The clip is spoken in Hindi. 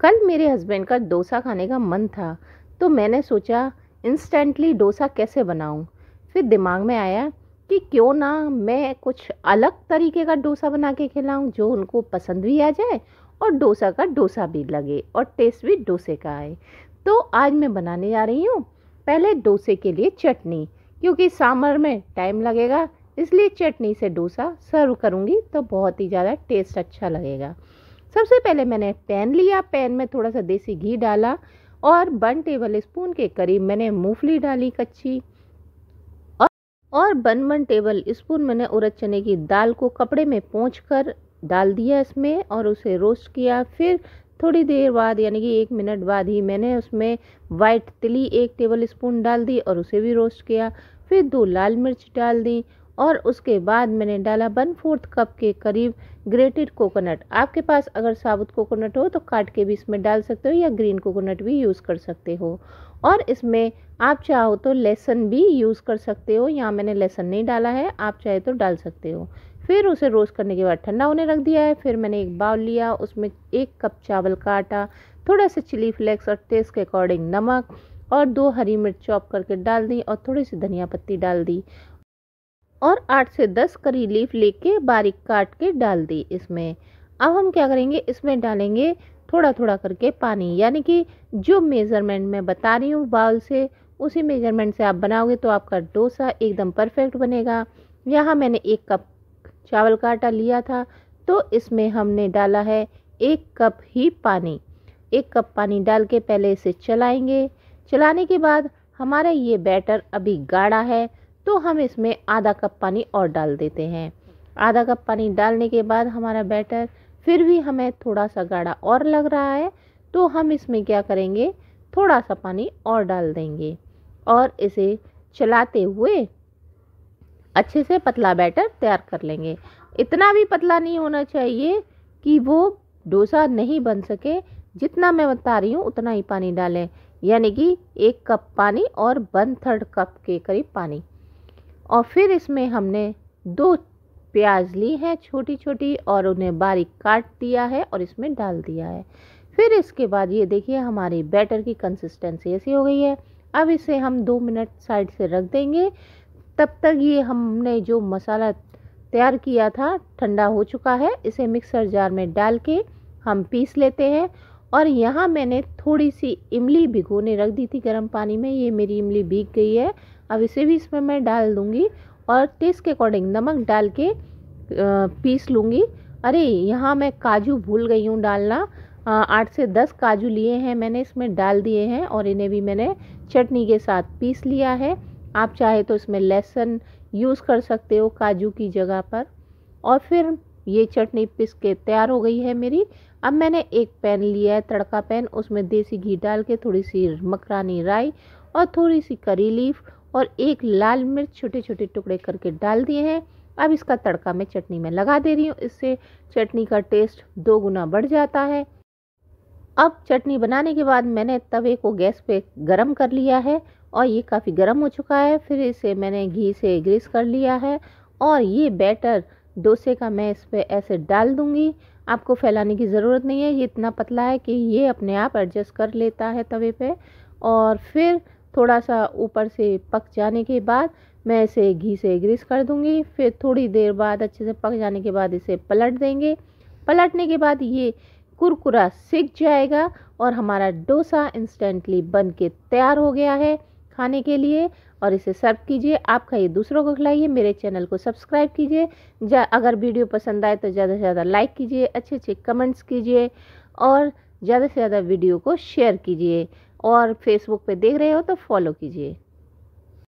कल मेरे हस्बैंड का डोसा खाने का मन था तो मैंने सोचा इंस्टेंटली डोसा कैसे बनाऊं फिर दिमाग में आया कि क्यों ना मैं कुछ अलग तरीके का डोसा बना के खिलाऊं जो उनको पसंद भी आ जाए और डोसा का डोसा भी लगे और टेस्ट भी डोसे का आए तो आज मैं बनाने जा रही हूँ पहले डोसे के लिए चटनी क्योंकि सांभर में टाइम लगेगा इसलिए चटनी से डोसा सर्व करूँगी तो बहुत ही ज़्यादा टेस्ट अच्छा लगेगा सबसे पहले मैंने पैन लिया पैन में थोड़ा सा देसी घी डाला और वन टेबल स्पून के करीब मैंने मूंगफली डाली कच्ची और वन वन टेबल स्पून मैंने उड़द चने की दाल को कपड़े में पहुँच कर डाल दिया इसमें और उसे रोस्ट किया फिर थोड़ी देर बाद यानी कि एक मिनट बाद ही मैंने उसमें वाइट तिली एक टेबल स्पून डाल दी और उसे भी रोस्ट किया फिर दो लाल मिर्च डाल दी और उसके बाद मैंने डाला वन फोर्थ कप के करीब ग्रेटेड कोकोनट आपके पास अगर साबुत कोकोनट हो तो काट के भी इसमें डाल सकते हो या ग्रीन कोकोनट भी यूज़ कर सकते हो और इसमें आप चाहो तो लहसुन भी यूज़ कर सकते हो यहाँ मैंने लहसुन नहीं डाला है आप चाहे तो डाल सकते हो फिर उसे रोस्ट करने के बाद ठंडा होने रख दिया है फिर मैंने एक बाउल लिया उसमें एक कप चावल का आटा थोड़ा सा चिली फ्लेक्स और टेस्ट के अकॉर्डिंग नमक और दो हरी मिर्च चॉप करके डाल दी और थोड़ी सी धनिया पत्ती डाल दी और आठ से दस करी लीफ लेके बारीक काट के डाल दी इसमें अब हम क्या करेंगे इसमें डालेंगे थोड़ा थोड़ा करके पानी यानी कि जो मेज़रमेंट मैं बता रही हूँ बाउल से उसी मेजरमेंट से आप बनाओगे तो आपका डोसा एकदम परफेक्ट बनेगा यहाँ मैंने एक कप चावल का आटा लिया था तो इसमें हमने डाला है एक कप ही पानी एक कप पानी डाल के पहले इसे चलाएंगे चलाने के बाद हमारा ये बैटर अभी गाढ़ा है तो हम इसमें आधा कप पानी और डाल देते हैं आधा कप पानी डालने के बाद हमारा बैटर फिर भी हमें थोड़ा सा गाढ़ा और लग रहा है तो हम इसमें क्या करेंगे थोड़ा सा पानी और डाल देंगे और इसे चलाते हुए अच्छे से पतला बैटर तैयार कर लेंगे इतना भी पतला नहीं होना चाहिए कि वो डोसा नहीं बन सके जितना मैं बता रही हूँ उतना ही पानी डालें यानी कि एक कप पानी और वन थर्ड कप के करीब पानी और फिर इसमें हमने दो प्याज ली है छोटी छोटी और उन्हें बारीक काट दिया है और इसमें डाल दिया है फिर इसके बाद ये देखिए हमारी बैटर की कंसिस्टेंसी ऐसी हो गई है अब इसे हम दो मिनट साइड से रख देंगे तब तक ये हमने जो मसाला तैयार किया था ठंडा हो चुका है इसे मिक्सर जार में डाल के हम पीस लेते हैं और यहाँ मैंने थोड़ी सी इमली भिगोने रख दी थी गर्म पानी में ये मेरी इमली भीग गई है अब इसे भी इसमें मैं डाल दूँगी और टेस्ट के अकॉर्डिंग नमक डाल के पीस लूँगी अरे यहाँ मैं काजू भूल गई हूँ डालना आठ से दस काजू लिए हैं मैंने इसमें डाल दिए हैं और इन्हें भी मैंने चटनी के साथ पीस लिया है आप चाहे तो इसमें लहसुन यूज़ कर सकते हो काजू की जगह पर और फिर ये चटनी पिस के तैयार हो गई है मेरी अब मैंने एक पैन लिया है तड़का पैन उसमें देसी घी डाल के थोड़ी सी मकरानी राई और थोड़ी सी करी लीफ और एक लाल मिर्च छोटे छोटे टुकड़े करके डाल दिए हैं अब इसका तड़का मैं चटनी में लगा दे रही हूँ इससे चटनी का टेस्ट दो गुना बढ़ जाता है अब चटनी बनाने के बाद मैंने तवे को गैस पे गरम कर लिया है और ये काफ़ी गर्म हो चुका है फिर इसे मैंने घी से ग्रीस कर लिया है और ये बैटर डोसे का मैं इस पर ऐसे डाल दूँगी आपको फैलाने की ज़रूरत नहीं है ये इतना पतला है कि ये अपने आप एडजस्ट कर लेता है तवे पे और फिर थोड़ा सा ऊपर से पक जाने के बाद मैं इसे घी से ग्रीस कर दूंगी फिर थोड़ी देर बाद अच्छे से पक जाने के बाद इसे पलट देंगे पलटने के बाद ये कुरकुरा सिक जाएगा और हमारा डोसा इंस्टेंटली बन के तैयार हो गया है खाने के लिए और इसे सर्व कीजिए आप ये दूसरों को खिलाइए मेरे चैनल को सब्सक्राइब कीजिए अगर वीडियो पसंद आए तो ज़्यादा से ज़्यादा लाइक कीजिए अच्छे अच्छे कमेंट्स कीजिए और ज़्यादा से ज़्यादा वीडियो को शेयर कीजिए और फेसबुक पे देख रहे हो तो फॉलो कीजिए